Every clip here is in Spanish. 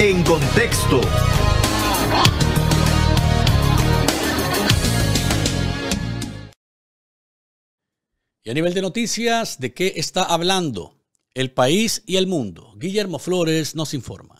En contexto. Y a nivel de noticias, ¿de qué está hablando el país y el mundo? Guillermo Flores nos informa.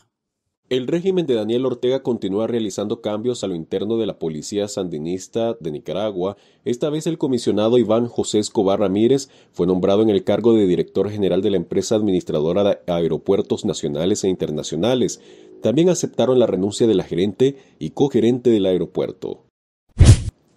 El régimen de Daniel Ortega continúa realizando cambios a lo interno de la policía sandinista de Nicaragua. Esta vez el comisionado Iván José Escobar Ramírez fue nombrado en el cargo de director general de la empresa administradora de aeropuertos nacionales e internacionales. También aceptaron la renuncia de la gerente y cogerente del aeropuerto.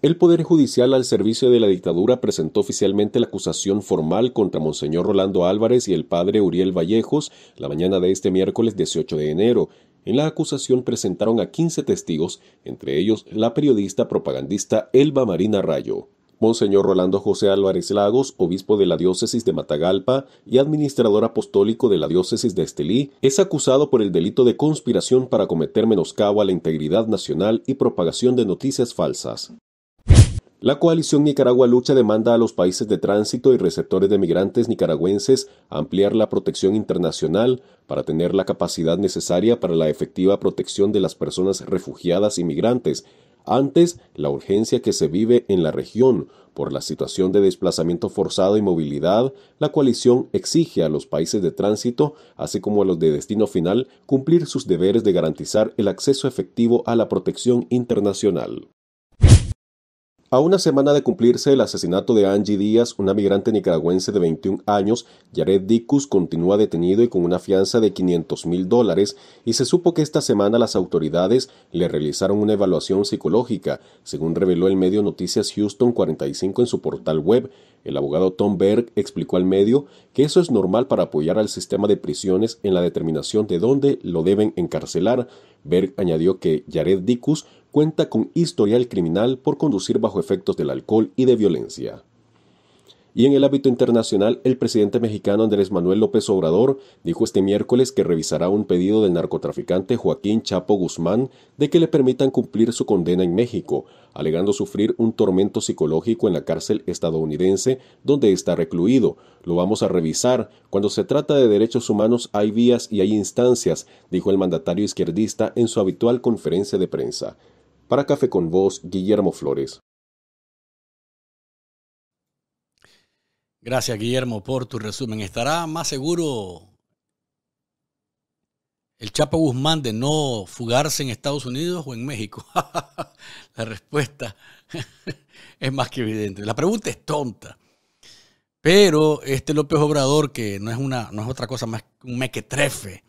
El Poder Judicial al servicio de la dictadura presentó oficialmente la acusación formal contra Monseñor Rolando Álvarez y el padre Uriel Vallejos la mañana de este miércoles 18 de enero. En la acusación presentaron a 15 testigos, entre ellos la periodista propagandista Elba Marina Rayo. Monseñor Rolando José Álvarez Lagos, obispo de la diócesis de Matagalpa y administrador apostólico de la diócesis de Estelí, es acusado por el delito de conspiración para cometer menoscabo a la integridad nacional y propagación de noticias falsas. La coalición Nicaragua Lucha demanda a los países de tránsito y receptores de migrantes nicaragüenses ampliar la protección internacional para tener la capacidad necesaria para la efectiva protección de las personas refugiadas y migrantes, antes la urgencia que se vive en la región por la situación de desplazamiento forzado y movilidad, la coalición exige a los países de tránsito, así como a los de destino final, cumplir sus deberes de garantizar el acceso efectivo a la protección internacional. A una semana de cumplirse el asesinato de Angie Díaz, una migrante nicaragüense de 21 años, Jared Dicus continúa detenido y con una fianza de 500 mil dólares, y se supo que esta semana las autoridades le realizaron una evaluación psicológica. Según reveló el medio Noticias Houston 45 en su portal web, el abogado Tom Berg explicó al medio que eso es normal para apoyar al sistema de prisiones en la determinación de dónde lo deben encarcelar. Berg añadió que Jared Dicus cuenta con historial criminal por conducir bajo efectos del alcohol y de violencia. Y en el ámbito internacional, el presidente mexicano Andrés Manuel López Obrador dijo este miércoles que revisará un pedido del narcotraficante Joaquín Chapo Guzmán de que le permitan cumplir su condena en México, alegando sufrir un tormento psicológico en la cárcel estadounidense donde está recluido. Lo vamos a revisar. Cuando se trata de derechos humanos hay vías y hay instancias, dijo el mandatario izquierdista en su habitual conferencia de prensa. Para Café con vos, Guillermo Flores. Gracias, Guillermo, por tu resumen. ¿Estará más seguro el Chapo Guzmán de no fugarse en Estados Unidos o en México? La respuesta es más que evidente. La pregunta es tonta. Pero este López Obrador, que no es, una, no es otra cosa más que un mequetrefe,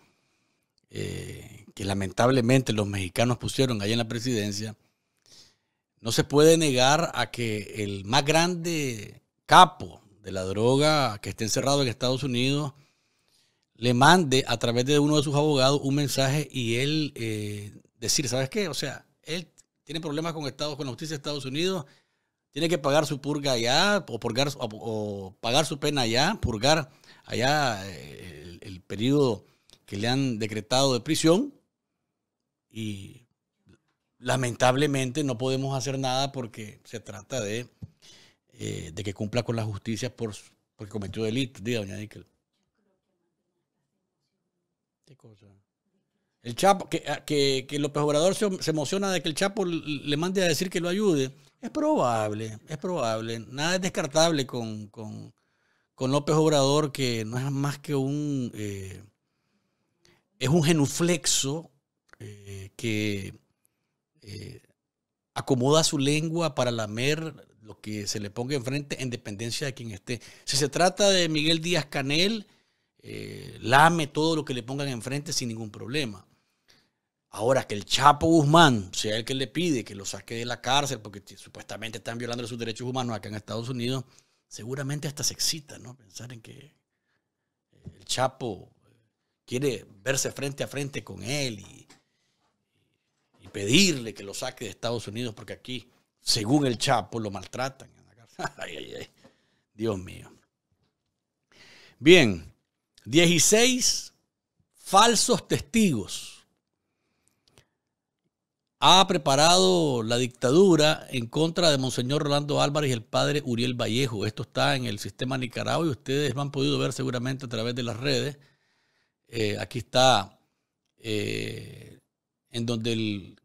eh, que lamentablemente los mexicanos pusieron ahí en la presidencia, no se puede negar a que el más grande capo de la droga que esté encerrado en Estados Unidos le mande a través de uno de sus abogados un mensaje y él eh, decir, ¿sabes qué? O sea, él tiene problemas con, Estados, con la justicia de Estados Unidos, tiene que pagar su purga allá o, o, pagar su pena allá, purgar allá eh, el, el periodo que le han decretado de prisión y lamentablemente no podemos hacer nada porque se trata de, eh, de que cumpla con la justicia por, porque cometió delito. Diga, doña Níquel. ¿Qué cosa? El Chapo, que, ah, que, que López Obrador se, emociona de que el Chapo le mande a decir que lo ayude. Es probable, es probable. Nada es descartable con, con, con López Obrador, que no es más que un. Eh, es un genuflexo eh, que eh, acomoda su lengua para lamer lo que se le ponga enfrente en dependencia de quien esté. Si se trata de Miguel Díaz Canel, eh, lame todo lo que le pongan enfrente sin ningún problema. Ahora que el Chapo Guzmán sea el que le pide que lo saque de la cárcel porque supuestamente están violando sus derechos humanos acá en Estados Unidos, seguramente hasta se excita, ¿no? Pensar en que el Chapo quiere verse frente a frente con él y y pedirle que lo saque de Estados Unidos porque aquí, según el Chapo, lo maltratan. Dios mío. Bien, 16 falsos testigos ha preparado la dictadura en contra de Monseñor Rolando Álvarez y el padre Uriel Vallejo. Esto está en el sistema Nicaragua y ustedes lo han podido ver seguramente a través de las redes. Eh, aquí está eh, en donde el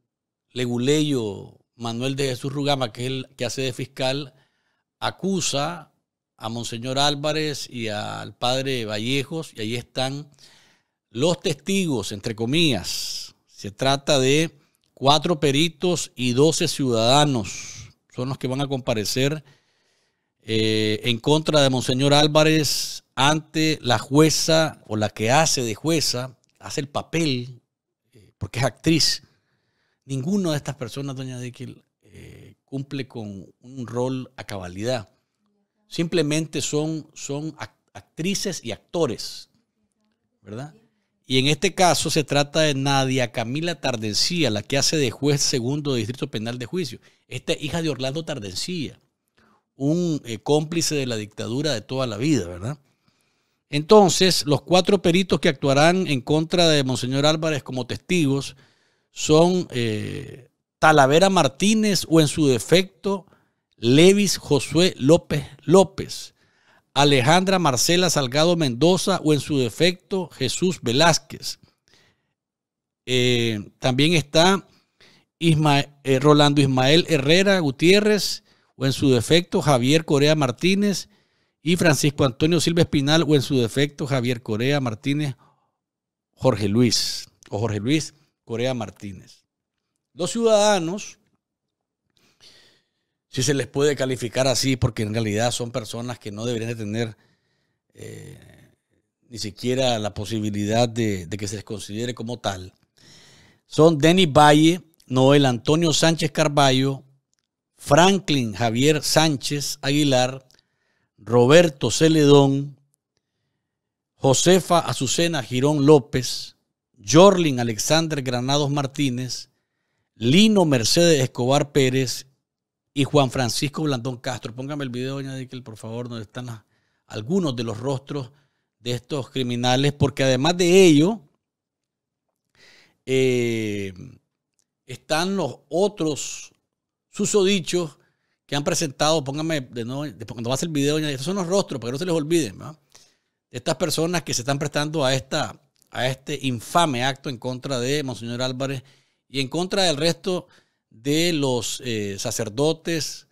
leguleyo Manuel de Jesús Rugama, que es el que hace de fiscal, acusa a Monseñor Álvarez y al padre Vallejos, y ahí están los testigos, entre comillas. Se trata de cuatro peritos y doce ciudadanos. Son los que van a comparecer eh, en contra de Monseñor Álvarez ante la jueza o la que hace de jueza, hace el papel porque es actriz. Ninguna de estas personas, doña Dickel, eh, cumple con un rol a cabalidad. Simplemente son, son actrices y actores, ¿verdad? Y en este caso se trata de Nadia Camila Tardencía, la que hace de juez segundo de Distrito Penal de Juicio. Esta hija de Orlando Tardencía, un eh, cómplice de la dictadura de toda la vida, ¿verdad? Entonces, los cuatro peritos que actuarán en contra de Monseñor Álvarez como testigos son eh, Talavera Martínez o en su defecto Levis Josué López López, Alejandra Marcela Salgado Mendoza o en su defecto Jesús Velázquez. Eh, también está eh, Rolando Ismael Herrera Gutiérrez o en su defecto Javier Corea Martínez y Francisco Antonio Silva Espinal o en su defecto Javier Corea Martínez, Jorge Luis o Jorge Luis Corea Martínez. Los ciudadanos, si se les puede calificar así, porque en realidad son personas que no deberían de tener eh, ni siquiera la posibilidad de, de que se les considere como tal, son Denis Valle, Noel Antonio Sánchez Carballo, Franklin Javier Sánchez Aguilar, Roberto Celedón, Josefa Azucena Girón López, Jorlin Alexander Granados Martínez, Lino Mercedes Escobar Pérez y Juan Francisco Blandón Castro. Póngame el video, doña Dickel, por favor, donde están algunos de los rostros de estos criminales, porque además de ello, eh, están los otros susodichos que han presentado, pónganme, de nuevo, cuando va a ser el video, estos son los rostros, para que no se les olviden De Estas personas que se están prestando a, esta, a este infame acto en contra de Monseñor Álvarez y en contra del resto de los eh, sacerdotes,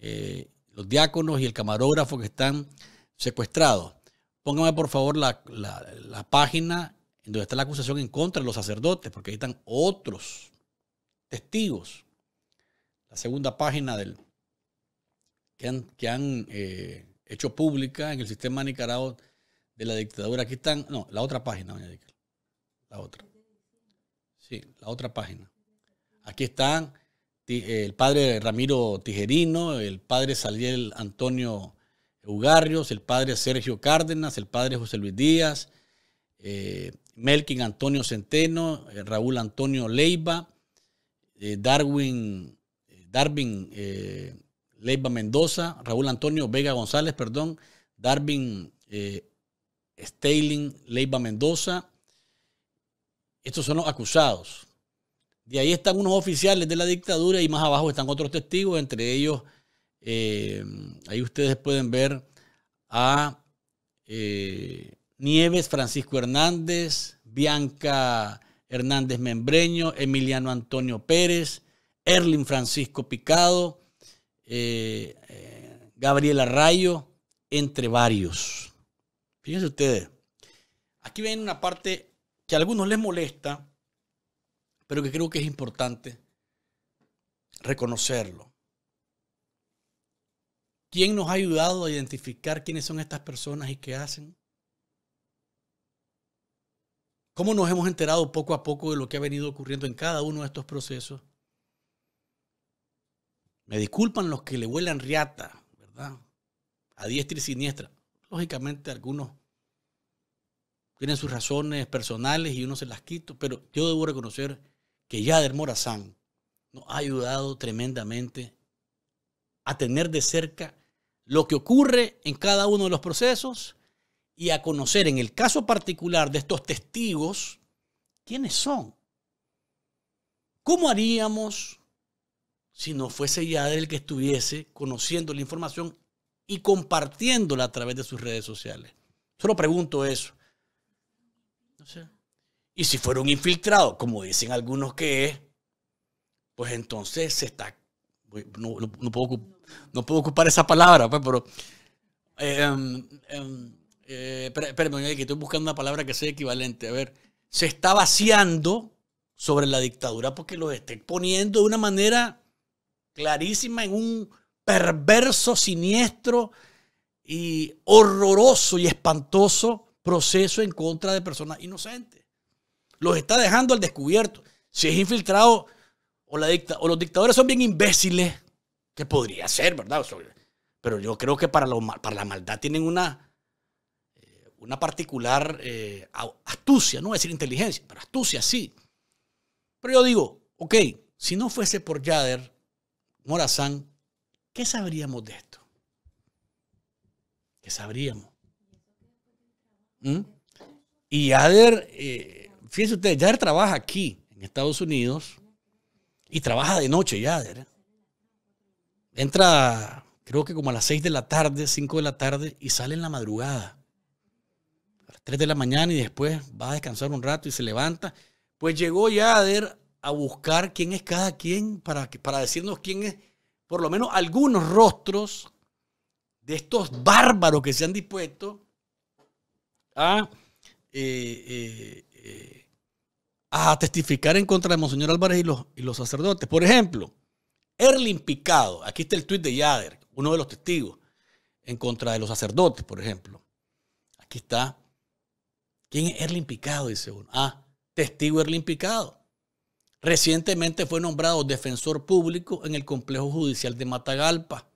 eh, los diáconos y el camarógrafo que están secuestrados. Póngame por favor la, la página en donde está la acusación en contra de los sacerdotes, porque ahí están otros testigos. La segunda página del, que han, eh, hecho pública en el sistema Nicaragua de la dictadura. Aquí están, no, la otra página, La otra. Sí, la otra página. Aquí están eh, el padre Ramiro Tijerino, el padre Saliel Antonio Ugarrios, el padre Sergio Cárdenas, el padre José Luis Díaz, eh, Melkin Antonio Centeno, Raúl Antonio Leiva, Darwin, Darwin Leiva Mendoza, Raúl Antonio Vega González, perdón, Darwin eh, Staling, Leiva Mendoza. Estos son los acusados. De ahí están unos oficiales de la dictadura y más abajo están otros testigos, entre ellos, eh, ahí ustedes pueden ver a eh, Nieves, Francisco Hernández, Bianca Hernández Membreño, Emiliano Antonio Pérez, Erlin Francisco Picado, eh, eh, Gabriel Arrayo, entre varios. Fíjense ustedes, aquí ven una parte que a algunos les molesta, pero que creo que es importante reconocerlo. ¿Quién nos ha ayudado a identificar quiénes son estas personas y qué hacen? ¿Cómo nos hemos enterado poco a poco de lo que ha venido ocurriendo en cada uno de estos procesos? Me disculpan los que le vuelan riata, ¿verdad? A diestra y siniestra. Lógicamente algunos tienen sus razones personales y uno se las quito, pero yo debo reconocer que Yader Morazán nos ha ayudado tremendamente a tener de cerca lo que ocurre en cada uno de los procesos y a conocer en el caso particular de estos testigos quiénes son. ¿Cómo haríamos si no fuese ya el que estuviese conociendo la información y compartiéndola a través de sus redes sociales. Solo pregunto eso. Y si fuera un infiltrado, como dicen algunos que es, pues entonces se está. No, no, puedo, ocupar esa palabra, pues, pero. Eh, em, em, eh que estoy buscando una palabra que sea equivalente. A ver, se está vaciando sobre la dictadura porque lo está exponiendo de una manera clarísima en un perverso, siniestro y horroroso y espantoso proceso en contra de personas inocentes. Los está dejando al descubierto. Si es infiltrado o, la los dictadores son bien imbéciles, que podría ser, ¿verdad? Pero yo creo que para, la maldad tienen una, eh, una particular eh, astucia, no es decir inteligencia, pero astucia sí. Pero yo digo, ok, si no fuese por Yader, Morazán, ¿qué sabríamos de esto? ¿Qué sabríamos? ¿Mm? Y Yader, eh, fíjense ustedes, Yader trabaja aquí, en Estados Unidos, y trabaja de noche, Yader. ¿eh? Entra, creo que como a las 6 de la tarde, 5 de la tarde, y sale en la madrugada. A las 3 de la mañana y después va a descansar un rato y se levanta. Pues llegó Yader a buscar quién es cada quien para, para decirnos quién es, por lo menos algunos rostros de estos bárbaros que se han dispuesto a, eh, eh, eh, testificar en contra de Monseñor Álvarez y los, sacerdotes. Por ejemplo, Erlin Picado, aquí está el tuit de Yader, uno de los testigos, en contra de los sacerdotes, por ejemplo. Aquí está. ¿Quién es Erlin Picado? Dice uno. Ah, testigo Erlin Picado. Recientemente fue nombrado defensor público en el Complejo Judicial de Matagalpa.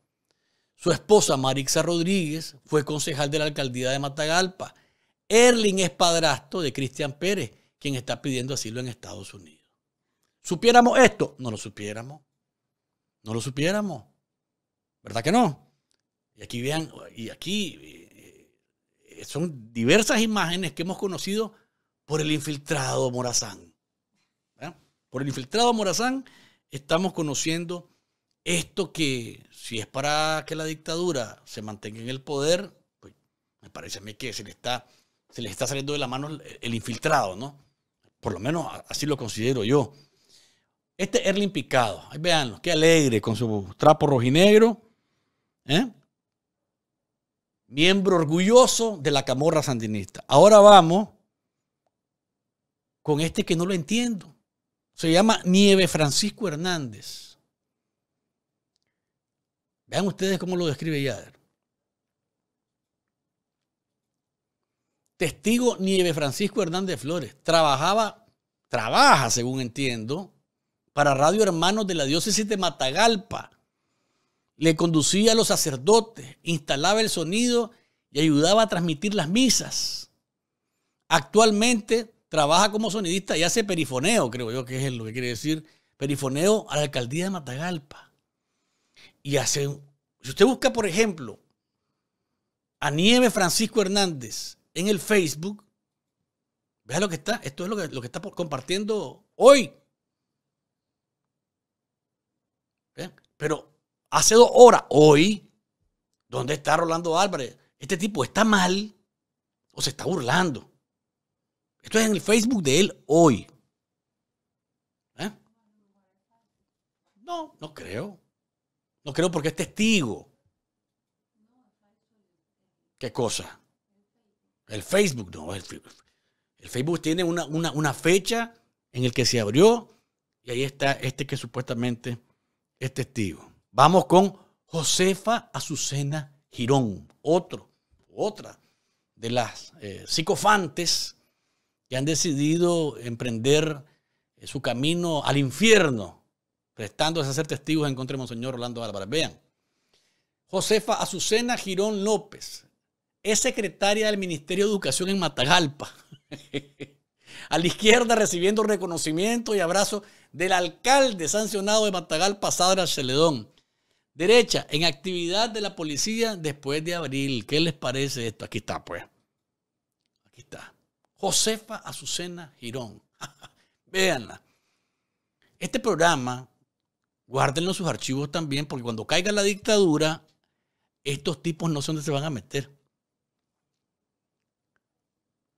Su esposa Marixa Rodríguez fue concejal de la alcaldía de Matagalpa. Erling es padrastro de Cristian Pérez, quien está pidiendo asilo en Estados Unidos. ¿Supiéramos esto? No lo supiéramos. No lo supiéramos. ¿Verdad que no? Y aquí vean, y aquí eh, son diversas imágenes que hemos conocido por el infiltrado Morazán por el infiltrado Morazán, estamos conociendo esto que, si es para que la dictadura se mantenga en el poder, pues, me parece a mí que se le está, se está saliendo de la mano el, infiltrado, ¿no? Por lo menos así lo considero yo. Este Erling Picado, ahí veanlo, qué alegre con su trapo rojinegro, ¿eh? miembro orgulloso de la camorra sandinista. Ahora vamos con este que no lo entiendo. Se llama Nieve Francisco Hernández. Vean ustedes cómo lo describe Yader. Testigo Nieve Francisco Hernández Flores trabajaba, trabaja, según entiendo, para Radio Hermanos de la Diócesis de Matagalpa. Le conducía a los sacerdotes, instalaba el sonido y ayudaba a transmitir las misas. Actualmente trabaja como sonidista y hace perifoneo, creo yo que es lo que quiere decir, perifoneo a la alcaldía de Matagalpa. Y hace, si usted busca, por ejemplo, a Nieve Francisco Hernández en el Facebook, vea lo que está, esto es lo que, está compartiendo hoy. ¿Eh? Pero hace dos horas, hoy, ¿dónde está Rolando Álvarez? Este tipo está mal o se está burlando. Esto es en el Facebook de él hoy. ¿Eh? No, no creo. No creo porque es testigo. ¿Qué cosa? El Facebook, no. El, Facebook tiene una, fecha en el que se abrió y ahí está este que supuestamente es testigo. Vamos con Josefa Azucena Girón, otro, otra de las eh, psicofantes y han decidido emprender eh, su camino al infierno, prestando a ser testigos en contra de Monseñor Orlando Álvarez. Vean, Josefa Azucena Girón López es secretaria del Ministerio de Educación en Matagalpa. a la izquierda recibiendo reconocimiento y abrazo del alcalde sancionado de Matagalpa, Sadra Celedón. Derecha, en actividad de la policía después de abril. ¿Qué les parece esto? Aquí está, pues. Aquí está. Josefa Azucena Girón. Véanla. Este programa, guárdenlo en sus archivos también, porque cuando caiga la dictadura, estos tipos no sé dónde se van a meter.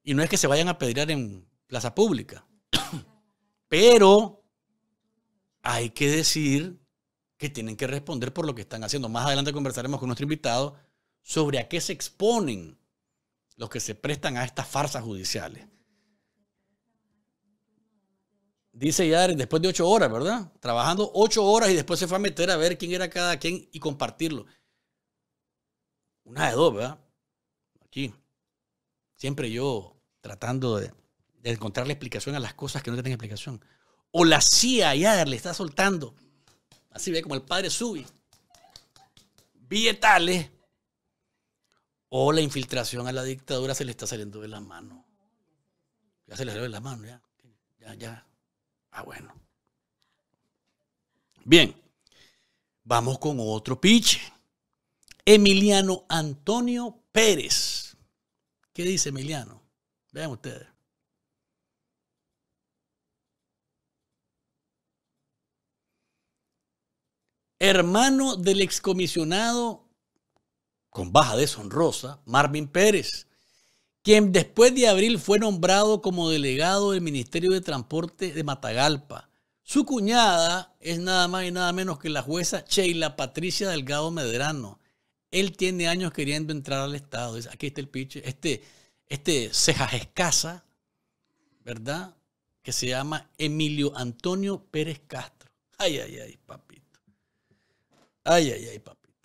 Y no es que se vayan a pedrear en plaza pública. Pero hay que decir que tienen que responder por lo que están haciendo. Más adelante conversaremos con nuestro invitado sobre a qué se exponen los que se prestan a estas farsas judiciales. Dice Yader después de ocho horas, ¿verdad? Trabajando ocho horas y después se fue a meter a ver quién era cada quien y compartirlo. Una de dos, ¿verdad? Aquí. Siempre yo tratando de, encontrar la explicación a las cosas que no tienen explicación. O la CIA ya le está soltando. Así ve como el padre sube. Billetales o la infiltración a la dictadura se le está saliendo de la mano. Ya se le salió de la mano, ya. Ya, ya. Ah, bueno. Bien. Vamos con otro pitch. Emiliano Antonio Pérez. ¿Qué dice Emiliano? Vean ustedes. Hermano del excomisionado con baja deshonrosa, Marvin Pérez, quien después de abril fue nombrado como delegado del Ministerio de Transporte de Matagalpa. Su cuñada es nada más y nada menos que la jueza Sheila Patricia Delgado Medrano. Él tiene años queriendo entrar al Estado. aquí está el piche, este, este cejas escasa, ¿verdad? Que se llama Emilio Antonio Pérez Castro. Ay, ay, ay, papito. Ay, ay, ay, papito.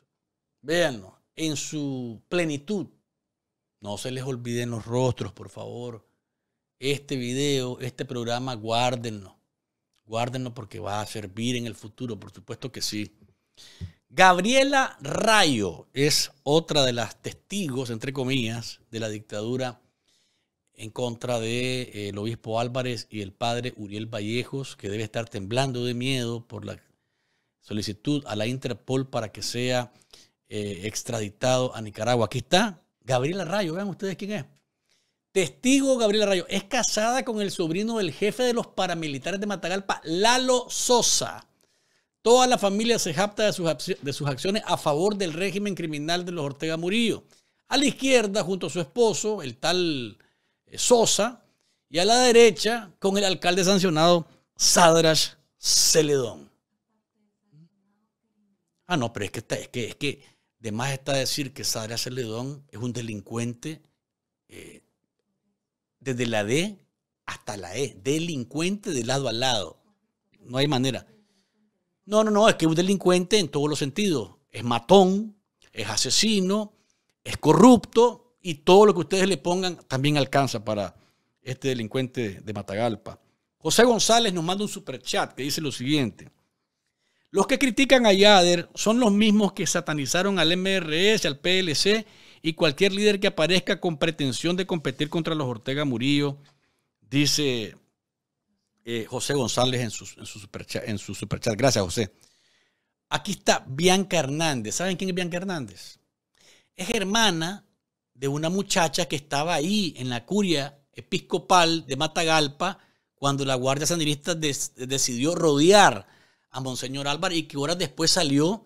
Véanlo en su plenitud. No se les olviden los rostros, por favor. Este video, este programa, guárdenlo. Guárdenlo porque va a servir en el futuro, por supuesto que sí. Gabriela Rayo es otra de las testigos, entre comillas, de la dictadura en contra del de, eh, el obispo Álvarez y el padre Uriel Vallejos, que debe estar temblando de miedo por la solicitud a la Interpol para que sea eh, extraditado a Nicaragua. Aquí está Gabriela Rayo, vean ustedes quién es. Testigo Gabriela Rayo, es casada con el sobrino del jefe de los paramilitares de Matagalpa, Lalo Sosa. Toda la familia se japta de sus, de sus acciones a favor del régimen criminal de los Ortega Murillo. A la izquierda, junto a su esposo, el tal eh, Sosa, y a la derecha, con el alcalde sancionado, Sadras Celedón. Ah, no, pero es que, es que, es que más está decir que Sadra Celedón es un delincuente eh, desde la D hasta la E, delincuente de lado a lado. No hay manera. No, no, no, es que es un delincuente en todos los sentidos. Es matón, es asesino, es corrupto y todo lo que ustedes le pongan también alcanza para este delincuente de Matagalpa. José González nos manda un superchat que dice lo siguiente. Los que critican a Yader son los mismos que satanizaron al MRS, al PLC y cualquier líder que aparezca con pretensión de competir contra los Ortega Murillo, dice eh, José González en su, superchat, Gracias, José. Aquí está Bianca Hernández. ¿Saben quién es Bianca Hernández? Es hermana de una muchacha que estaba ahí en la curia episcopal de Matagalpa cuando la Guardia Sandinista decidió rodear a Monseñor Álvarez y que horas después salió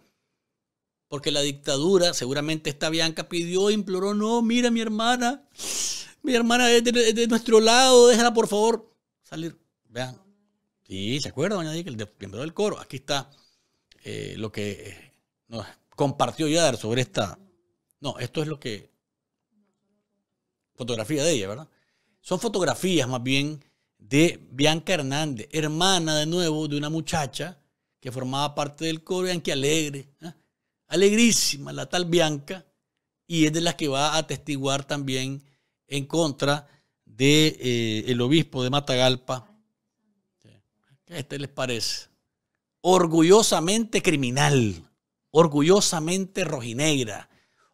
porque la dictadura, seguramente esta Bianca pidió, imploró, no, mira mi hermana, mi hermana es de, nuestro lado, déjala por favor salir. Vean. Sí, ¿se acuerda, doña El miembro del coro. Aquí está eh, lo que eh, nos compartió Yadar sobre esta. No, esto es lo que. Fotografía de ella, ¿verdad? Son fotografías más bien de Bianca Hernández, hermana de nuevo de una muchacha que formaba parte del coro que Alegre, ¿ah? alegrísima, la tal Bianca, y es de las que va a testiguar también en contra del de, eh, el obispo de Matagalpa. ¿Qué a este les parece? Orgullosamente criminal, orgullosamente rojinegra,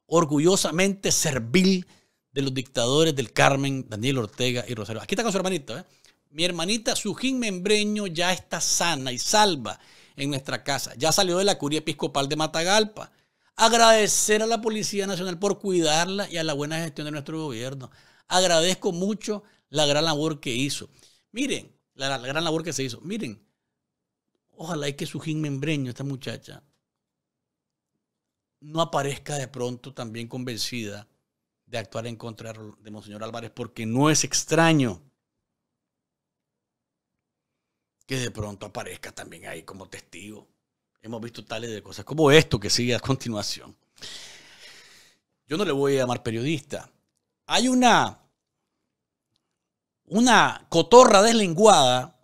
orgullosamente servil de los dictadores del Carmen, Daniel Ortega y Rosario. Aquí está con su hermanita. ¿eh? Mi hermanita Sujín Membreño ya está sana y salva en nuestra casa. Ya salió de la curia episcopal de Matagalpa. Agradecer a la Policía Nacional por cuidarla y a la buena gestión de nuestro gobierno. Agradezco mucho la gran labor que hizo. Miren, la, gran labor que se hizo. Miren, ojalá y que Sujín Membreño, esta muchacha, no aparezca de pronto también convencida de actuar en contra de Monseñor Álvarez, porque no es extraño que de pronto aparezca también ahí como testigo. Hemos visto tales de cosas como esto que sigue a continuación. Yo no le voy a llamar periodista. Hay una, una cotorra deslenguada,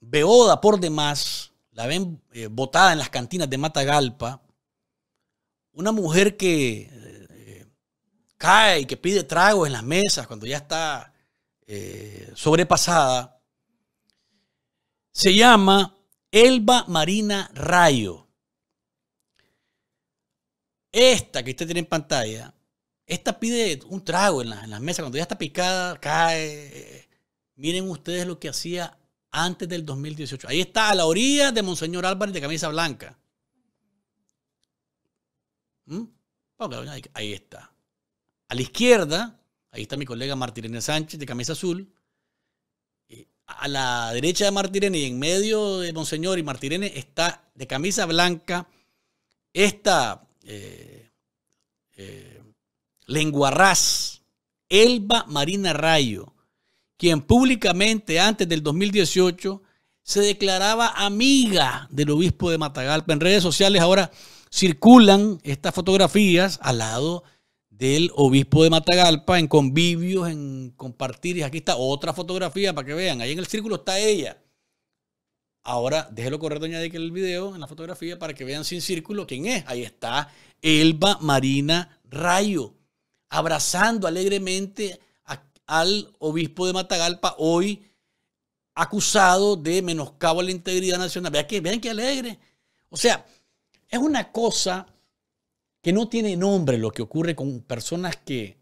beoda por demás, la ven eh, botada en las cantinas de Matagalpa, una mujer que eh, cae y que pide tragos en las mesas cuando ya está eh, sobrepasada se llama Elba Marina Rayo. Esta que usted tiene en pantalla, esta pide un trago en las mesas. Cuando ya está picada, cae. Eh, miren ustedes lo que hacía antes del 2018. Ahí está, a la orilla de Monseñor Álvarez de camisa blanca. ¿Mm? Ahí está. A la izquierda, ahí está mi colega Martínez Sánchez de camisa azul a la derecha de Martirene y en medio de Monseñor y Martirene está de camisa blanca esta eh, eh Elba Marina Rayo, quien públicamente antes del 2018 se declaraba amiga del obispo de Matagalpa. En redes sociales ahora circulan estas fotografías al lado de del obispo de Matagalpa en convivios, en compartir. Y aquí está otra fotografía para que vean. Ahí en el círculo está ella. Ahora, déjelo correr, doña Dick, el video en la fotografía para que vean sin círculo quién es. Ahí está Elba Marina Rayo, abrazando alegremente al obispo de Matagalpa, hoy acusado de menoscabo a la integridad nacional. Vean qué vean que alegre. O sea, es una cosa que no tiene nombre lo que ocurre con personas que,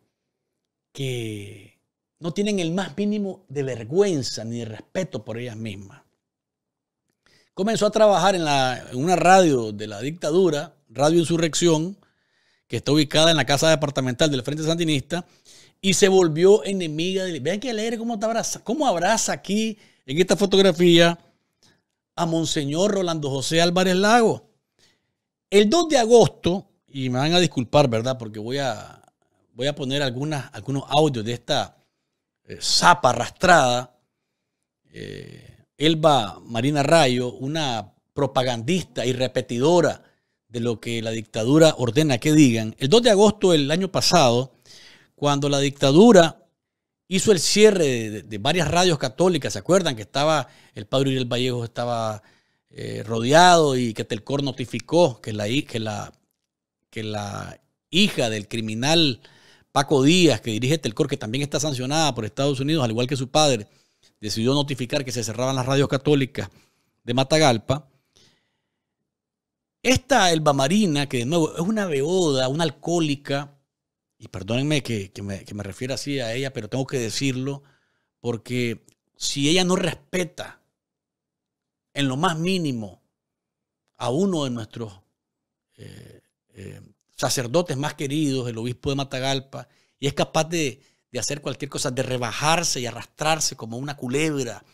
que no tienen el más mínimo de vergüenza ni de respeto por ellas mismas. Comenzó a trabajar en, una radio de la dictadura, Radio Insurrección, que está ubicada en la casa departamental del Frente Sandinista, y se volvió enemiga de... Vean que leer cómo, abraza, cómo abraza aquí, en esta fotografía, a Monseñor Rolando José Álvarez Lago. El 2 de agosto y me van a disculpar, ¿verdad? Porque voy a, voy a poner algunos audios de esta eh, zapa arrastrada. Eh, Elba Marina Rayo, una propagandista y repetidora de lo que la dictadura ordena que digan. El 2 de agosto del año pasado, cuando la dictadura hizo el cierre de, varias radios católicas. ¿Se acuerdan que estaba el padre Uriel Vallejo estaba eh, rodeado y que Telcor notificó que la, que la que la hija del criminal Paco Díaz, que dirige este Telcor, que también está sancionada por Estados Unidos, al igual que su padre, decidió notificar que se cerraban las radios católicas de Matagalpa. Esta Elba Marina, que de nuevo es una beoda, una alcohólica, y perdónenme que, me, refiera así a ella, pero tengo que decirlo, porque si ella no respeta en lo más mínimo a uno de nuestros eh, eh, sacerdotes más queridos, el obispo de Matagalpa, y es capaz de, hacer cualquier cosa, de rebajarse y arrastrarse como una culebra,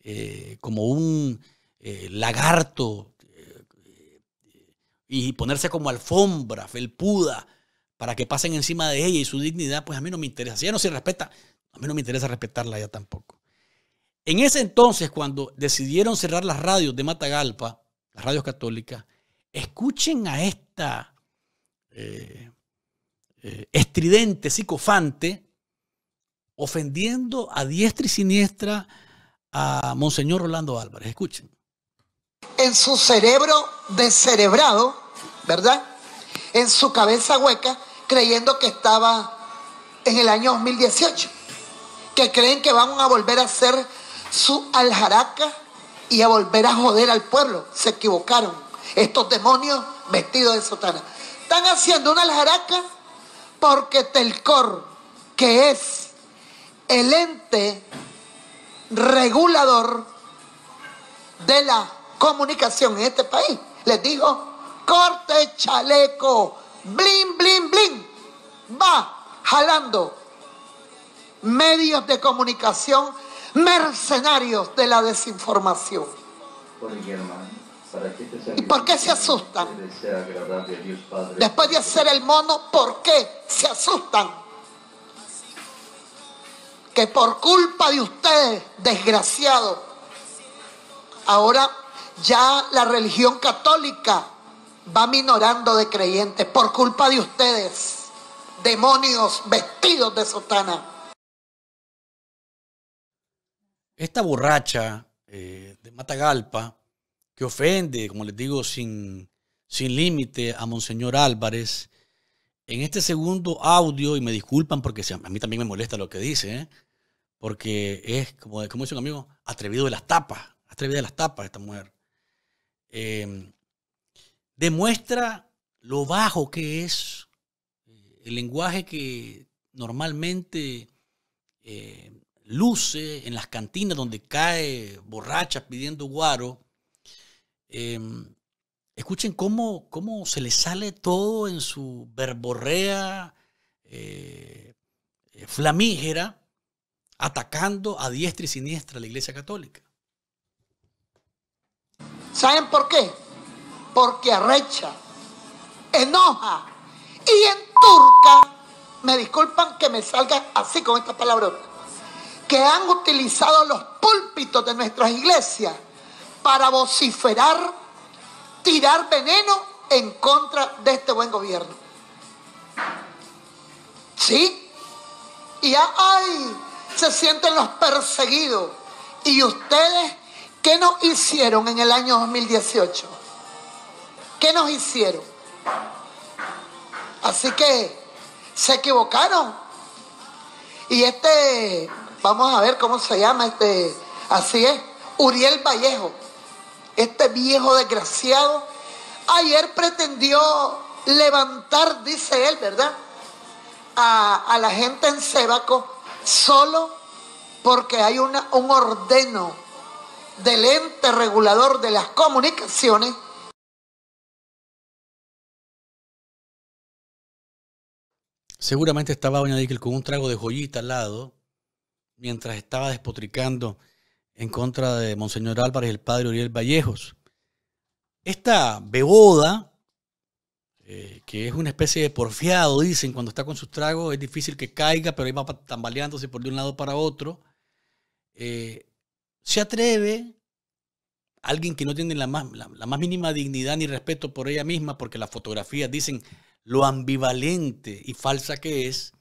eh, como un eh, lagarto, y ponerse como alfombra, felpuda, para que pasen encima de ella y su dignidad, pues a mí no me interesa. Si ella no se respeta, a mí no me interesa respetarla ya tampoco. En ese entonces, cuando decidieron cerrar las radios de Matagalpa, las radios católicas, escuchen a esta eh, eh, estridente, psicofante, ofendiendo a diestra y siniestra a Monseñor Rolando Álvarez. Escuchen. En su cerebro descerebrado, ¿verdad? En su cabeza hueca, creyendo que estaba en el año 2018, que creen que van a volver a ser su aljaraca y a volver a joder al pueblo. Se equivocaron. Estos demonios vestidos de sotana están haciendo una aljaraca porque Telcor, que es el ente regulador de la comunicación en este país, les dijo, corte chaleco, blin, blin, blin, va jalando medios de comunicación mercenarios de la desinformación. ¿Y por qué se asustan? Después de hacer el mono, ¿por qué se asustan? Que por culpa de ustedes, desgraciado, ahora ya la religión católica va minorando de creyentes por culpa de ustedes, demonios vestidos de sotana. Esta borracha eh, de Matagalpa que ofende, como les digo, sin, sin límite a Monseñor Álvarez. En este segundo audio, y me disculpan porque a mí también me molesta lo que dice, ¿eh? porque es, como, como dice un amigo, atrevido de las tapas, atrevido de las tapas esta mujer. Em, demuestra lo bajo que es eh, el lenguaje que normalmente eh, luce en las cantinas donde cae borracha pidiendo guaro Em, escuchen cómo, se les sale todo en su verborrea eh, eh, flamígera, atacando a diestra y siniestra la Iglesia Católica. ¿Saben por qué? Porque arrecha, enoja y en turca. me disculpan que me salga así con esta palabras. que han utilizado los púlpitos de nuestras iglesias para vociferar, tirar veneno en contra de este buen gobierno. ¿Sí? Y ya, ay, se sienten los perseguidos. ¿Y ustedes qué nos hicieron en el año 2018? ¿Qué nos hicieron? Así que se equivocaron. Y este, vamos a ver cómo se llama este, así es, Uriel Vallejo viejo desgraciado ayer pretendió levantar, dice él, ¿verdad? A, la gente en Sébaco solo porque hay una, un ordeno del ente regulador de las comunicaciones Seguramente estaba Doña con un trago de joyita al lado, mientras estaba despotricando en contra de Monseñor Álvarez, el padre Uriel Vallejos. Esta beboda, eh, que es una especie de porfiado, dicen, cuando está con sus tragos, es difícil que caiga, pero ahí va tambaleándose por de un lado para otro, eh, se atreve alguien que no tiene la más, la más mínima dignidad ni respeto por ella misma, porque las fotografías dicen lo ambivalente y falsa que es,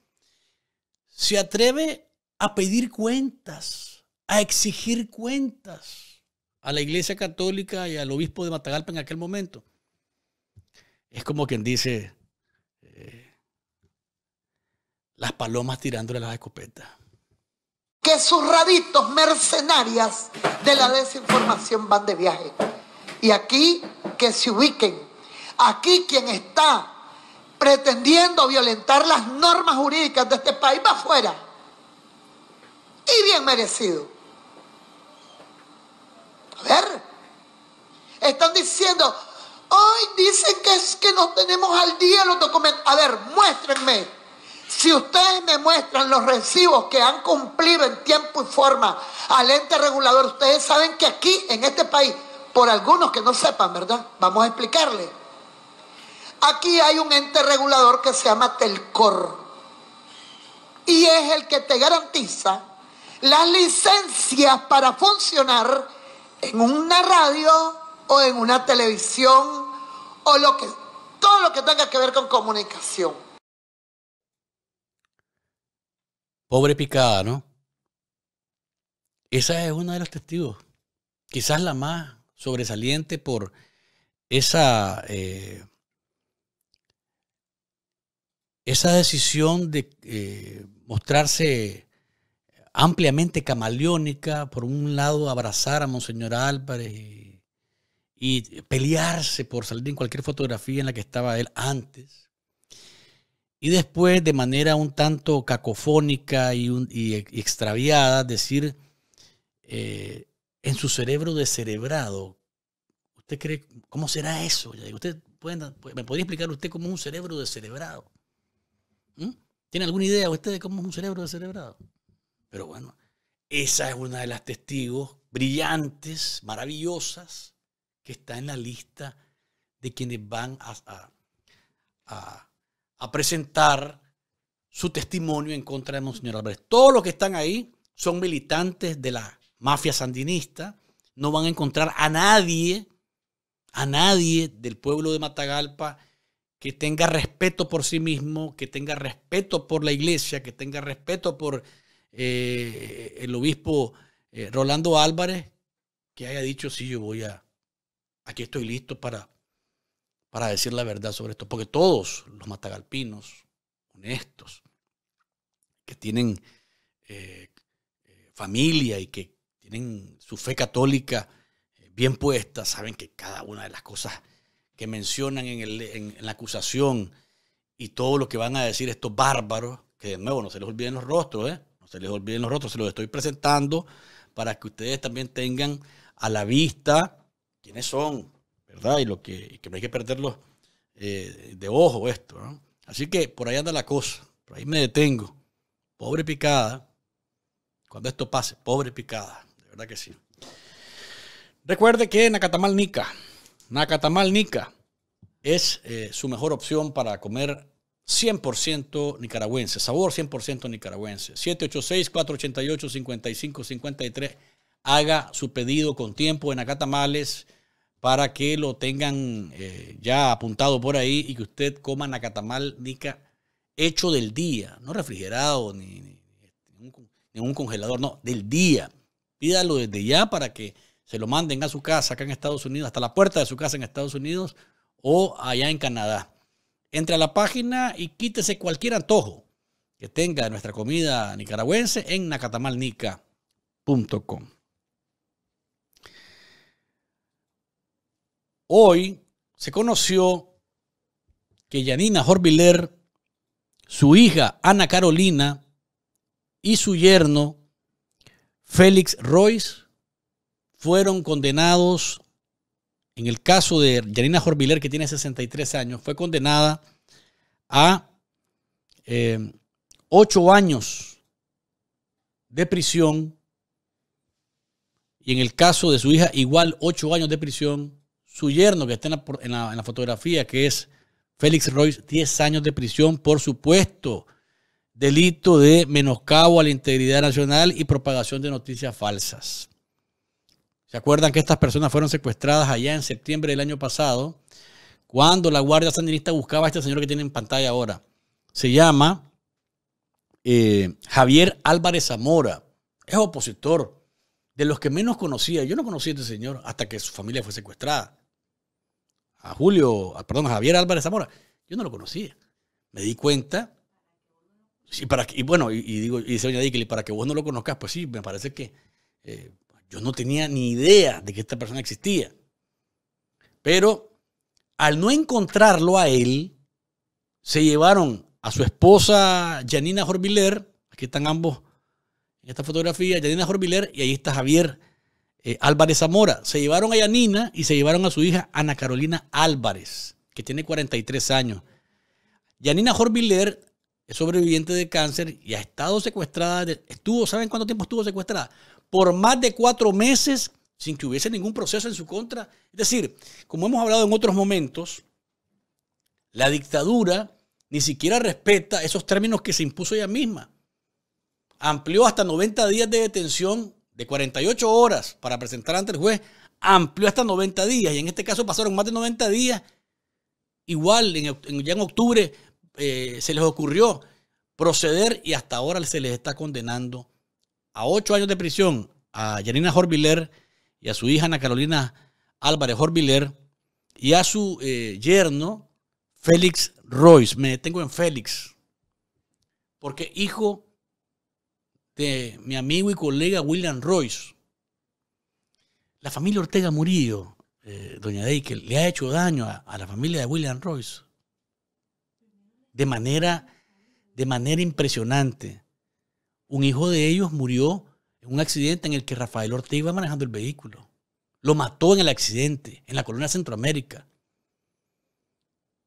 se atreve a pedir cuentas, a exigir cuentas a la Iglesia Católica y al obispo de Matagalpa en aquel momento. Es como quien dice, eh, las palomas tirándole las escopetas. Que sus raditos mercenarias de la desinformación van de viaje. Y aquí que se ubiquen. Aquí quien está pretendiendo violentar las normas jurídicas de este país va afuera. Y bien merecido. A ver, están diciendo, hoy dicen que es que no tenemos al día los documentos. A ver, muéstrenme. Si ustedes me muestran los recibos que han cumplido en tiempo y forma al ente regulador, ustedes saben que aquí, en este país, por algunos que no sepan, ¿verdad? Vamos a explicarle. Aquí hay un ente regulador que se llama Telcor. Y es el que te garantiza las licencias para funcionar en una radio o en una televisión o lo que todo lo que tenga que ver con comunicación. Pobre picada, ¿no? Esa es una de las testigos, quizás la más sobresaliente por esa eh, esa decisión de eh, mostrarse ampliamente camaleónica, por un lado abrazar a Monseñor Álvarez y, pelearse por salir en cualquier fotografía en la que estaba él antes, y después de manera un tanto cacofónica y, extraviada decir eh, en su cerebro descerebrado, ¿usted cree cómo será eso? ¿Usted puede, ¿Me podría explicar usted cómo es un cerebro descerebrado? ¿Mm? ¿Tiene alguna idea usted de cómo es un cerebro descerebrado? Pero bueno, esa es una de las testigos brillantes, maravillosas, que está en la lista de quienes van a, a, presentar su testimonio en contra de Monseñor Álvarez. Todos los que están ahí son militantes de la mafia sandinista. No van a encontrar a nadie, a nadie del pueblo de Matagalpa que tenga respeto por sí mismo, que tenga respeto por la iglesia, que tenga respeto por eh, el obispo eh, Rolando Álvarez que haya dicho, sí, yo voy a, aquí estoy listo para, para decir la verdad sobre esto, porque todos los matagalpinos, honestos, que tienen eh, familia y que tienen su fe católica bien puesta, saben que cada una de las cosas que mencionan en, la acusación y todo lo que van a decir estos bárbaros, que de nuevo no se les olviden los rostros, ¿eh? se les olviden los otros, se los estoy presentando para que ustedes también tengan a la vista quiénes son, ¿verdad? Y lo que, no hay que perderlos eh, de ojo esto, ¿no? Así que por ahí anda la cosa, por ahí me detengo. Pobre picada, cuando esto pase, pobre picada, de verdad que sí. Recuerde que Nacatamal Nica, Nacatamal Nica es eh, su mejor opción para comer 100% nicaragüense, sabor 100% nicaragüense. 786-488-5553. Haga su pedido con tiempo en Acatamales para que lo tengan eh, ya apuntado por ahí y que usted coma nacatamal nica hecho del día, no refrigerado ni, ningún congelador, no, del día. Pídalo desde ya para que se lo manden a su casa acá en Estados Unidos, hasta la puerta de su casa en Estados Unidos o allá en Canadá. Entre a la página y quítese cualquier antojo que tenga de nuestra comida nicaragüense en nacatamalnica.com. Hoy se conoció que Yanina Jorviler, su hija Ana Carolina y su yerno Félix Royce fueron condenados en el caso de Yanina Jorviler, que tiene 63 años, fue condenada a eh, ocho 8 años de prisión. Y en el caso de su hija, igual 8 años de prisión. Su yerno, que está en la, en la fotografía, que es Félix Royce, 10 años de prisión, por supuesto delito de menoscabo a la integridad nacional y propagación de noticias falsas. ¿Se acuerdan que estas personas fueron secuestradas allá en septiembre del año pasado? Cuando la Guardia Sandinista buscaba a este señor que tiene en pantalla ahora. Se llama eh, Javier Álvarez Zamora. Es opositor. De los que menos conocía. Yo no conocía a este señor hasta que su familia fue secuestrada. A Julio, perdón, a Javier Álvarez Zamora. Yo no lo conocía. Me di cuenta y, para, y bueno, y, digo, y dice Doña para que vos no lo conozcas, pues sí, me parece que eh, yo no tenía ni idea de que esta persona existía. Pero al no encontrarlo a él, se llevaron a su esposa Janina Jorbiller, aquí están ambos en esta fotografía, Janina Jorviler y ahí está Javier eh, Álvarez Zamora. Se llevaron a Janina y se llevaron a su hija Ana Carolina Álvarez, que tiene 43 años. Janina Jorviler es sobreviviente de cáncer y ha estado secuestrada, estuvo, ¿saben cuánto tiempo estuvo secuestrada? por más de cuatro meses sin que hubiese ningún proceso en su contra. Es decir, como hemos hablado en otros momentos, la dictadura ni siquiera respeta esos términos que se impuso ella misma. Amplió hasta 90 días de detención de 48 horas para presentar ante el juez. Amplió hasta 90 días y en este caso pasaron más de 90 días. Igual, ya en octubre eh, se les ocurrió proceder y hasta ahora se les está condenando a ocho años de prisión a Janina Horviller y a su hija Ana Carolina Álvarez Horviller y a su eh, yerno Félix Royce. Me detengo en Félix, porque hijo de mi amigo y colega William Royce. La familia Ortega Murillo, eh, doña Deikel, le ha hecho daño a, a, la familia de William Royce de manera, de manera impresionante. Un hijo de ellos murió en un accidente en el que Rafael Ortega iba manejando el vehículo. Lo mató en el accidente, en la colonia Centroamérica.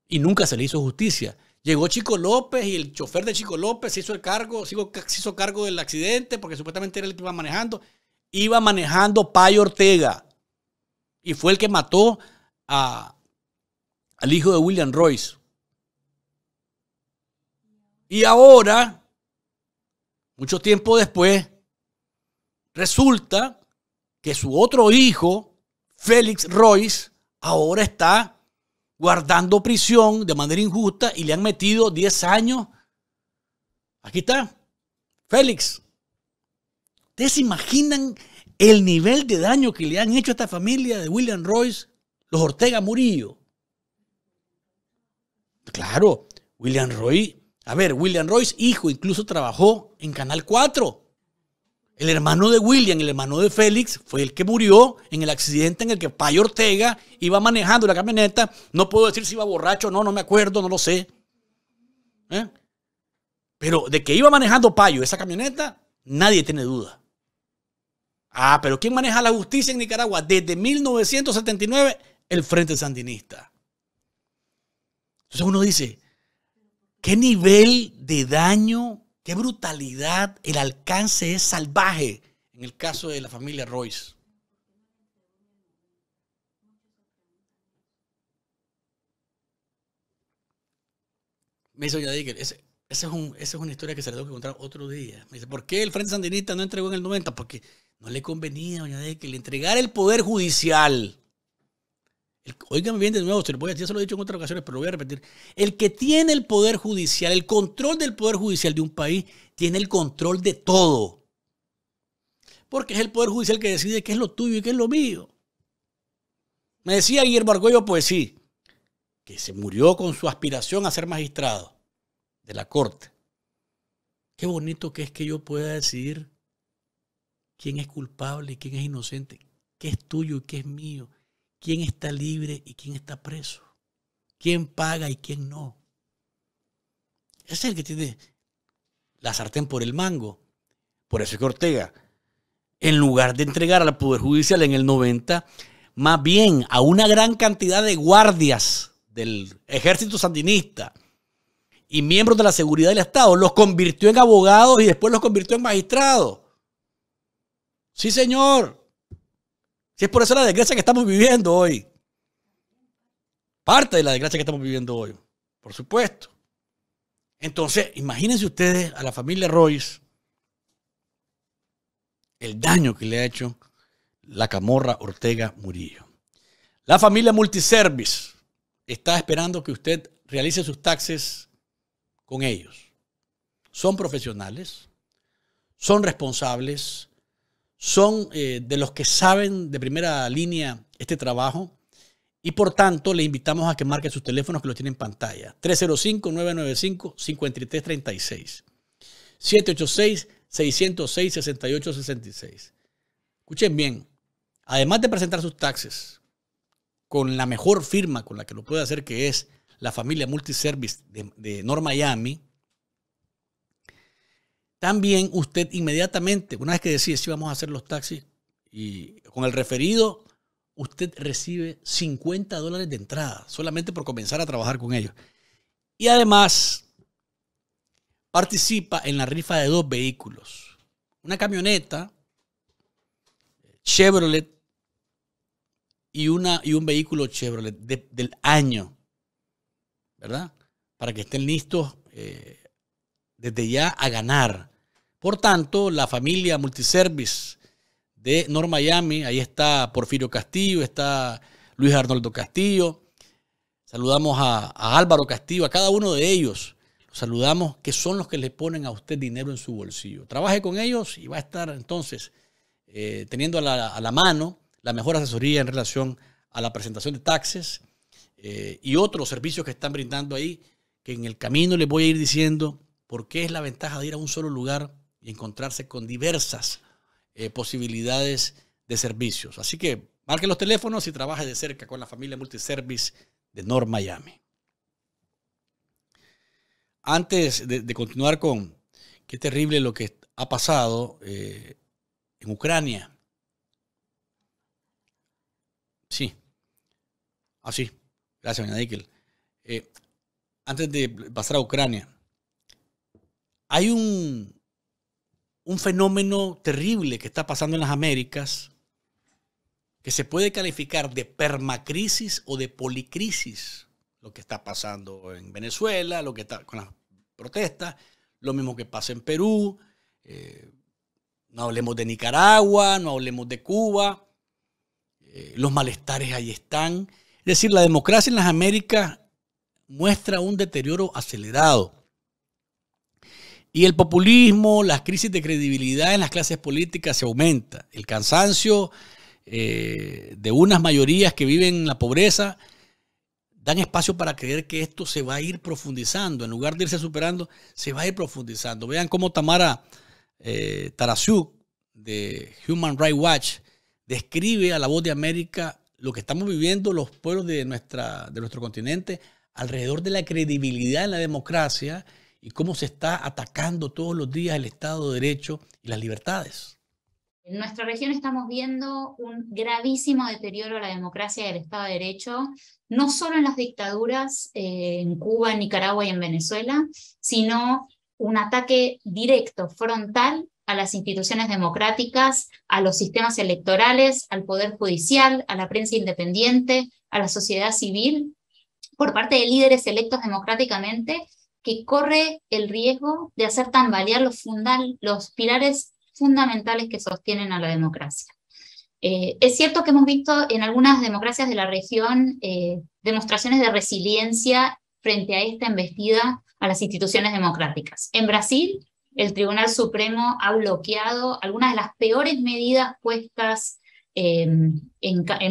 Y nunca se le hizo justicia. Llegó Chico López y el chofer de Chico López se hizo el cargo, hizo cargo del accidente porque supuestamente era el que iba manejando. Iba manejando Payo Ortega y fue el que mató al hijo de William Royce. Y ahora mucho tiempo después, resulta que su otro hijo, Félix Royce, ahora está guardando prisión de manera injusta y le han metido 10 años. Aquí está, Félix. ¿Ustedes se imaginan el nivel de daño que le han hecho a esta familia de William Royce, los Ortega Murillo? Claro, William Royce a ver, William Royce, hijo, incluso trabajó en Canal 4. El hermano de William, el hermano de Félix, fue el que murió en el accidente en el que Payo Ortega iba manejando la camioneta. No puedo decir si iba borracho o no, no me acuerdo, no lo sé. ¿Eh? Pero de que iba manejando Payo esa camioneta, nadie tiene duda. Ah, pero ¿quién maneja la justicia en Nicaragua? Desde 1979, el Frente Sandinista. Entonces uno dice, ¿Qué nivel de daño, qué brutalidad, el alcance es salvaje en el caso de la familia Royce? Me dice Doña Digger, esa es, una historia que se le tengo que contar otro día. Me dice, ¿por qué el Frente Sandinista no entregó en el 90? Porque no le convenía, doña Decker que le entregara el poder judicial Oigan bien de nuevo, se lo voy a decir, se lo he dicho en otras ocasiones, pero lo voy a repetir. El que tiene el poder judicial, el control del poder judicial de un país, tiene el control de todo. Porque es el poder judicial que decide qué es lo tuyo y qué es lo mío. Me decía Guillermo Argüello, pues sí, que se murió con su aspiración a ser magistrado de la corte. Qué bonito que es que yo pueda decir quién es culpable y quién es inocente, qué es tuyo y qué es mío quién está libre y quién está preso, quién paga y quién no. Es el que tiene la sartén por el mango. Por eso es que Ortega, en lugar de entregar al Poder Judicial en el 90, más bien a una gran cantidad de guardias del ejército sandinista y miembros de la seguridad del Estado, los convirtió en abogados y después los convirtió en magistrados. Sí, señor. Si es por eso la desgracia que estamos viviendo hoy. Parte de la desgracia que estamos viviendo hoy, por supuesto. Entonces, imagínense ustedes a la familia Royce el daño que le ha hecho la camorra Ortega Murillo. La familia Multiservice está esperando que usted realice sus taxes con ellos. Son profesionales, son responsables, son eh, de los que saben de primera línea este trabajo y por tanto le invitamos a que marquen sus teléfonos que los tienen en pantalla. 305-995-5336. 786-606-6866. Escuchen bien, además de presentar sus taxes con la mejor firma con la que lo puede hacer, que es la familia Multiservice de, de North Miami, también usted inmediatamente, una vez que decide si vamos a hacer los taxis y con el referido, usted recibe 50 dólares de entrada solamente por comenzar a trabajar con ellos. Y además participa en la rifa de dos vehículos. Una camioneta Chevrolet y, una, y un vehículo Chevrolet del año. ¿Verdad? Para que estén listos. Eh, desde ya a ganar. Por tanto, la familia multiservice de North Miami, ahí está Porfirio Castillo, está Luis Arnoldo Castillo, saludamos a, Álvaro Castillo, a cada uno de ellos saludamos, que son los que le ponen a usted dinero en su bolsillo. Trabaje con ellos y va a estar entonces eh, teniendo a la, mano la mejor asesoría en relación a la presentación de taxes eh, y otros servicios que están brindando ahí, que en el camino les voy a ir diciendo porque es la ventaja de ir a un solo lugar y encontrarse con diversas eh, posibilidades de servicios. Así que marque los teléfonos y trabaje de cerca con la familia Multiservice de North Miami. Antes de, continuar con qué terrible lo que ha pasado eh, en Ucrania. Sí. Ah, sí. Gracias, doña eh, antes de pasar a Ucrania, hay un, un fenómeno terrible que está pasando en las Américas que se puede calificar de permacrisis o de policrisis. Lo que está pasando en Venezuela, lo que está con las protestas, lo mismo que pasa en Perú. Eh, no hablemos de Nicaragua, no hablemos de Cuba. Eh, los malestares ahí están. Es decir, la democracia en las Américas muestra un deterioro acelerado. Y el populismo, las crisis de credibilidad en las clases políticas se aumenta. El cansancio eh, de unas mayorías que viven en la pobreza dan espacio para creer que esto se va a ir profundizando. En lugar de irse superando, se va a ir profundizando. Vean cómo Tamara eh, de Human Rights Watch describe a la voz de América lo que estamos viviendo los pueblos de, nuestra, de nuestro continente alrededor de la credibilidad en la democracia y cómo se está atacando todos los días el Estado de Derecho y las libertades. En nuestra región estamos viendo un gravísimo deterioro de la democracia y del Estado de Derecho, no solo en las dictaduras eh, en Cuba, en Nicaragua y en Venezuela, sino un ataque directo, frontal a las instituciones democráticas, a los sistemas electorales, al poder judicial, a la prensa independiente, a la sociedad civil, por parte de líderes electos democráticamente que corre el riesgo de hacer tambalear los, fundal, los pilares fundamentales que sostienen a la democracia. Eh, es cierto que hemos visto en algunas democracias de la región eh, demostraciones de resiliencia frente a esta embestida a las instituciones democráticas. En Brasil, el Tribunal Supremo ha bloqueado algunas de las peores medidas puestas en,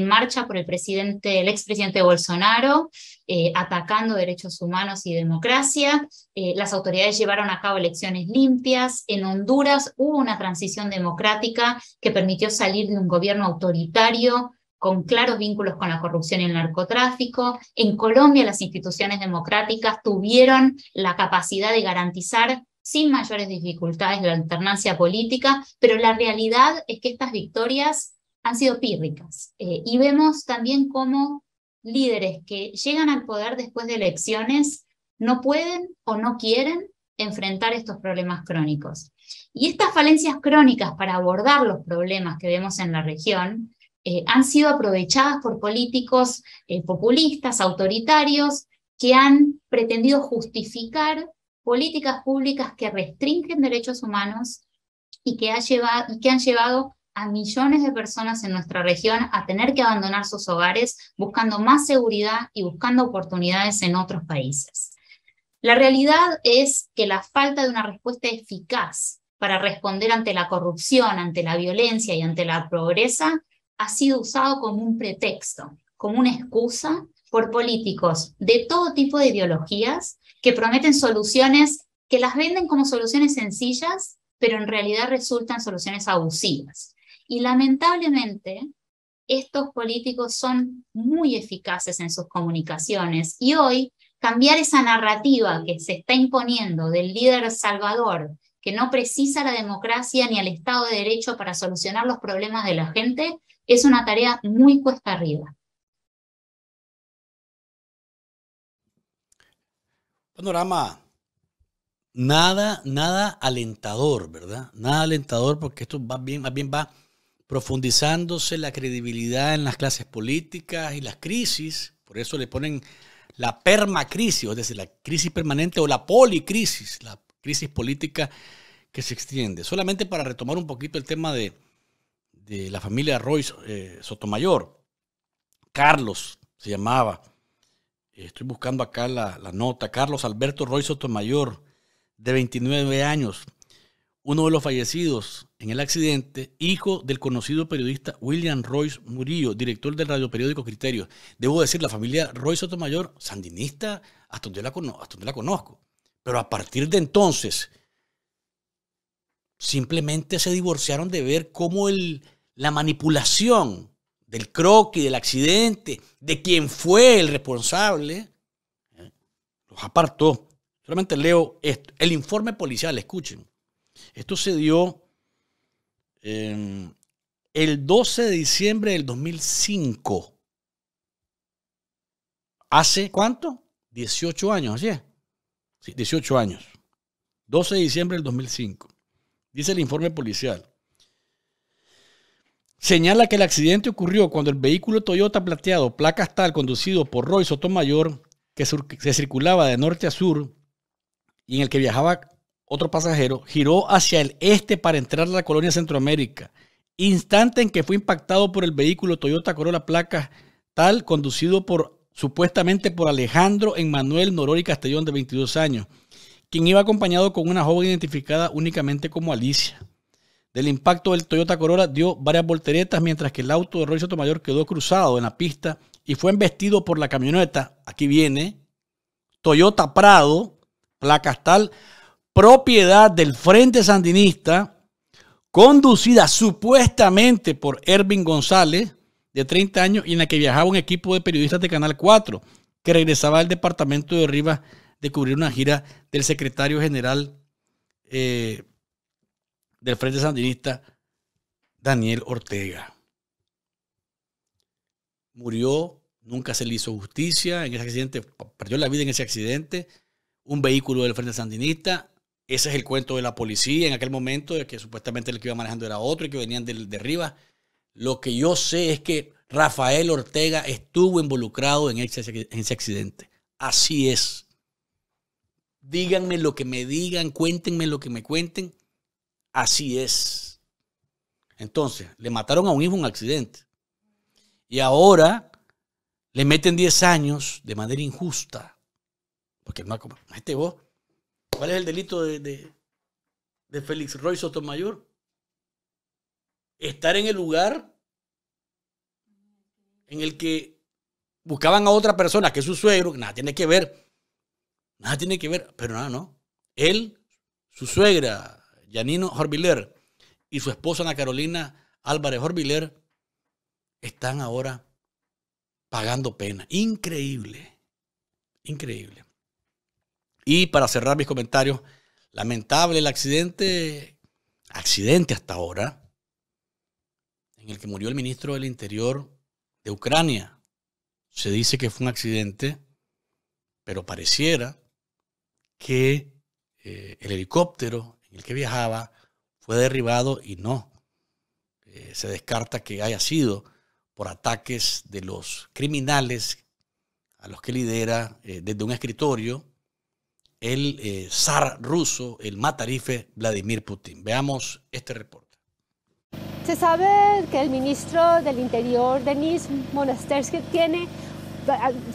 marcha por el presidente, el expresidente Bolsonaro, eh, atacando derechos humanos y democracia. Eh, las autoridades llevaron a cabo elecciones limpias. En Honduras hubo una transición democrática que permitió salir de un gobierno autoritario con claros vínculos con la corrupción y el narcotráfico. En Colombia las instituciones democráticas tuvieron la capacidad de garantizar sin mayores dificultades la alternancia política, pero la realidad es que estas victorias han sido pírricas. Eh, y vemos también cómo líderes que llegan al poder después de elecciones no pueden o no quieren enfrentar estos problemas crónicos. Y estas falencias crónicas para abordar los problemas que vemos en la región eh, han sido aprovechadas por políticos eh, populistas, autoritarios, que han pretendido justificar políticas públicas que restringen derechos humanos y que, han llevado, y que han llevado millones de personas en nuestra región a tener que abandonar sus hogares buscando más seguridad y buscando oportunidades en otros países. La realidad es que la falta de una respuesta eficaz para responder ante la corrupción, ante la violencia y ante la pobreza ha sido usado como un pretexto, como una excusa por políticos de todo tipo de ideologías que prometen soluciones que las venden como soluciones sencillas, pero en realidad resultan soluciones abusivas. Y lamentablemente, estos políticos son muy eficaces en sus comunicaciones y hoy cambiar esa narrativa que se está imponiendo del líder salvador, que no precisa la democracia ni el Estado de Derecho para solucionar los problemas de la gente, es una tarea muy cuesta arriba. Panorama, nada, nada alentador, ¿verdad? Nada alentador porque esto va bien, más bien va profundizándose la credibilidad en las clases políticas y las crisis, por eso le ponen la permacrisis, es decir, la crisis permanente o la policrisis, la crisis política que se extiende. Solamente para retomar un poquito el tema de, la familia Roy eh, Sotomayor, Carlos se llamaba, estoy buscando acá la, la nota, Carlos Alberto Roy Sotomayor, de 29 años, uno de los fallecidos en el accidente, hijo del conocido periodista William Royce Murillo, director del radioperiódico Criterio. Debo decir, la familia Royce Sotomayor, sandinista, hasta donde, la la conozco. Pero a partir de entonces, simplemente se divorciaron de ver cómo la manipulación del croque, del accidente, de quién fue el responsable, ¿eh? los apartó. Solamente leo esto. El informe policial, escuchen. Esto se dio em, el 12 de diciembre del 2005. ¿Hace cuánto? 18 años, ¿así 18 años. 12 de diciembre del 2005. Dice el informe policial. Señala que el accidente ocurrió cuando el vehículo Toyota plateado, placa tal, conducido por Roy Sotomayor, que, se circulaba de norte a sur y en el que viajaba otro pasajero, giró hacia el este para entrar a la colonia Centroamérica. Instante en que fue impactado por el vehículo Toyota Corolla Placa Tal, conducido por supuestamente por Alejandro Emmanuel Norori Castellón, de 22 años, quien iba acompañado con una joven identificada únicamente como Alicia. Del impacto del Toyota Corolla dio varias volteretas, mientras que el auto de Roy Sotomayor quedó cruzado en la pista y fue embestido por la camioneta, aquí viene, Toyota Prado, placas tal, propiedad del Frente Sandinista, conducida supuestamente por Ervin González, de 30 años, y en la que viajaba un equipo de periodistas de Canal 4, que regresaba al departamento de Rivas de cubrir una gira del secretario general eh, del Frente Sandinista, Daniel Ortega. Murió, nunca se le hizo justicia en ese accidente, perdió la vida en ese accidente. Un vehículo del Frente Sandinista ese es el cuento de la policía en aquel momento, de que supuestamente el que iba manejando era otro y que venían de, arriba. Lo que yo sé es que Rafael Ortega estuvo involucrado en ese, accidente. Así es. Díganme lo que me digan, cuéntenme lo que me cuenten. Así es. Entonces, le mataron a un hijo en un accidente. Y ahora le meten 10 años de manera injusta. Porque no, ha vos, ¿Cuál es el delito de, Félix Roy Sotomayor? Estar en el lugar en el que buscaban a otra persona, que es su suegro, nada tiene que ver, nada tiene que ver, pero nada, no. Él, su suegra, Janino Horviller, y su esposa Ana Carolina Álvarez Horviller, están ahora pagando pena. Increíble, increíble. Y para cerrar mis comentarios, lamentable el accidente, accidente hasta ahora, en el que murió el ministro del Interior de Ucrania. Se dice que fue un accidente, pero pareciera que eh, el helicóptero en el que viajaba fue derribado y no. Eh, se descarta que haya sido por ataques de los criminales a los que lidera eh, desde un escritorio el eh, zar ruso, el matarife Vladimir Putin. Veamos este reporte. Se sabe que el ministro del Interior, Denis Monastersky, tiene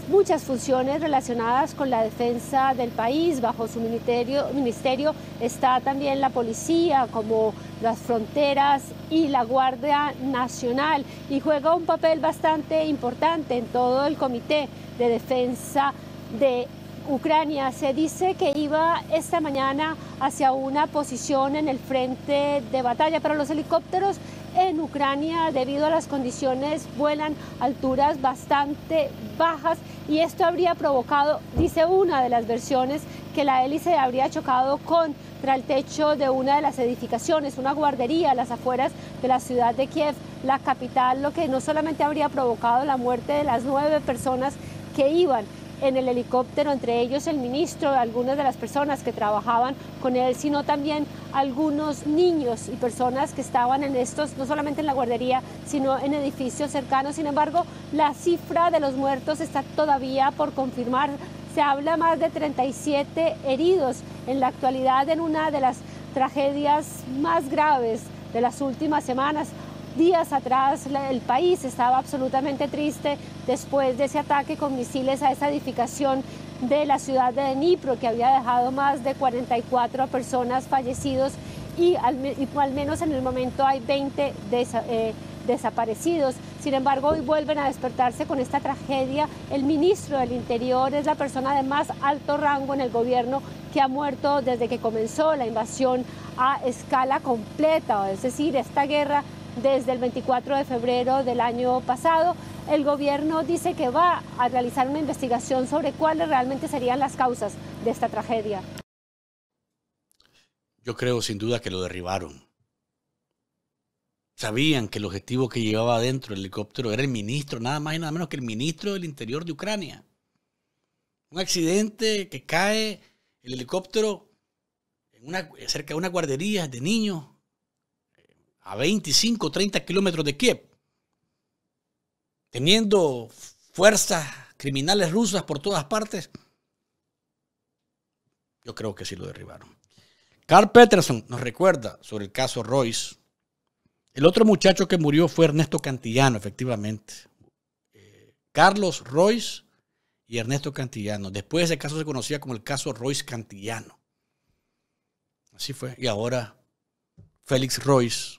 muchas funciones relacionadas con la defensa del país. Bajo su ministerio, ministerio está también la policía, como las fronteras y la Guardia Nacional, y juega un papel bastante importante en todo el Comité de Defensa de Ucrania se dice que iba esta mañana hacia una posición en el frente de batalla, pero los helicópteros en Ucrania debido a las condiciones vuelan alturas bastante bajas y esto habría provocado, dice una de las versiones, que la hélice habría chocado contra el techo de una de las edificaciones, una guardería a las afueras de la ciudad de Kiev, la capital, lo que no solamente habría provocado la muerte de las nueve personas que iban en el helicóptero, entre ellos el ministro, algunas de las personas que trabajaban con él, sino también algunos niños y personas que estaban en estos, no solamente en la guardería, sino en edificios cercanos. Sin embargo, la cifra de los muertos está todavía por confirmar. Se habla más de 37 heridos en la actualidad en una de las tragedias más graves de las últimas semanas días atrás el país estaba absolutamente triste después de ese ataque con misiles a esa edificación de la ciudad de Dnipro que había dejado más de 44 personas fallecidos y al, menos en el momento hay 20 eh, desaparecidos. Sin embargo, hoy vuelven a despertarse con esta tragedia. El ministro del Interior es la persona de más alto rango en el gobierno que ha muerto desde que comenzó la invasión a escala completa, es decir, esta guerra desde el 24 de febrero del año pasado. El gobierno dice que va a realizar una investigación sobre cuáles realmente serían las causas de esta tragedia. Yo creo sin duda que lo derribaron. Sabían que el objetivo que llevaba adentro el helicóptero era el ministro, nada más y nada menos que el ministro del Interior de Ucrania. Un accidente que cae el helicóptero cerca de una guardería de niños a 25, 30 kilómetros de Kiev, teniendo fuerzas criminales rusas por todas partes, yo creo que sí lo derribaron. Carl Peterson nos recuerda sobre el caso Royce. El otro muchacho que murió fue Ernesto Cantillano, efectivamente. Eh, Carlos Royce y Ernesto Cantillano. Después ese caso se conocía como el caso Royce Cantillano. Así fue. Y ahora Félix Royce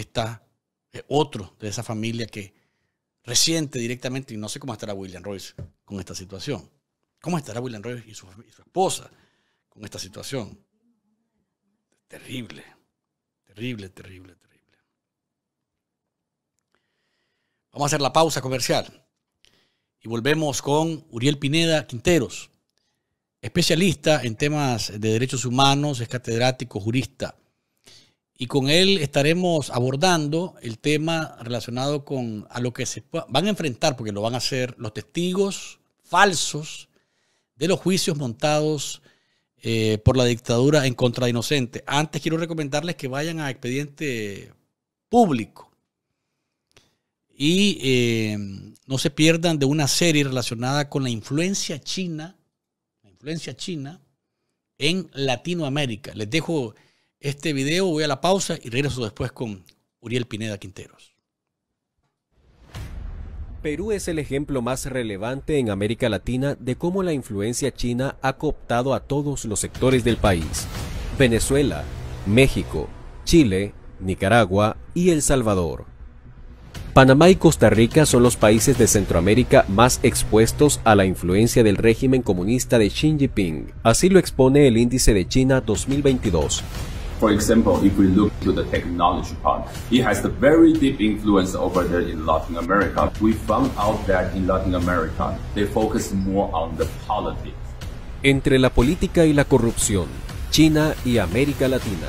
está eh, otro de esa familia que reciente directamente, y no sé cómo estará William Royce con esta situación. ¿Cómo estará William Royce y su, y su esposa con esta situación? Terrible, terrible, terrible, terrible. Vamos a hacer la pausa comercial y volvemos con Uriel Pineda Quinteros, especialista en temas de derechos humanos, es catedrático, jurista y con él estaremos abordando el tema relacionado con a lo que se van a enfrentar, porque lo van a hacer los testigos falsos de los juicios montados eh, por la dictadura en contra de inocentes. Antes quiero recomendarles que vayan a expediente público y eh, no se pierdan de una serie relacionada con la influencia china, la influencia china en Latinoamérica. Les dejo este video, voy a la pausa y regreso después con Uriel Pineda Quinteros. Perú es el ejemplo más relevante en América Latina de cómo la influencia china ha cooptado a todos los sectores del país. Venezuela, México, Chile, Nicaragua y El Salvador. Panamá y Costa Rica son los países de Centroamérica más expuestos a la influencia del régimen comunista de Xi Jinping. Así lo expone el índice de China 2022, For example, if we look to the technology part, it has a very deep influence over there in Latin America. We found out that in Latin America, they focus more on the politics. Entre la política y la corrupción, China y América Latina,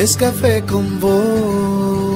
es café con vos.